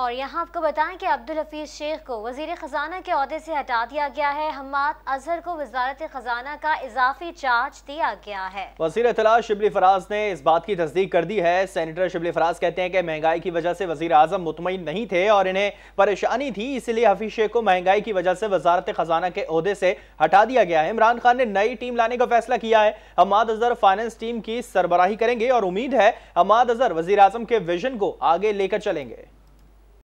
और यहाँ आपको बताएं कि अब्दुल हफीज़ शेख को वजीर ख़जाना के अहदे से हटा दिया गया है हमाद अजहर को वजारत ख़जाना का इजाफी चार्ज दिया गया है वजीर अतला शिबली फराज ने इस बात की तस्दीक कर दी है सैनिटर शिबली फराज कहते हैं कि महंगाई की वजह से वजीर अजम मुतमिन नहीं थे और इन्हें परेशानी थी इसलिए हफीज़ शेख को महंगाई की वजह से वजारत ख़जाना के अहदे से हटा दिया गया है इमरान खान ने नई टीम लाने का फैसला किया है हमाद अजहर फाइनेंस टीम की सरबराही करेंगे और उम्मीद है हमाद अजहर वजीर अजम के विजन को आगे लेकर चलेंगे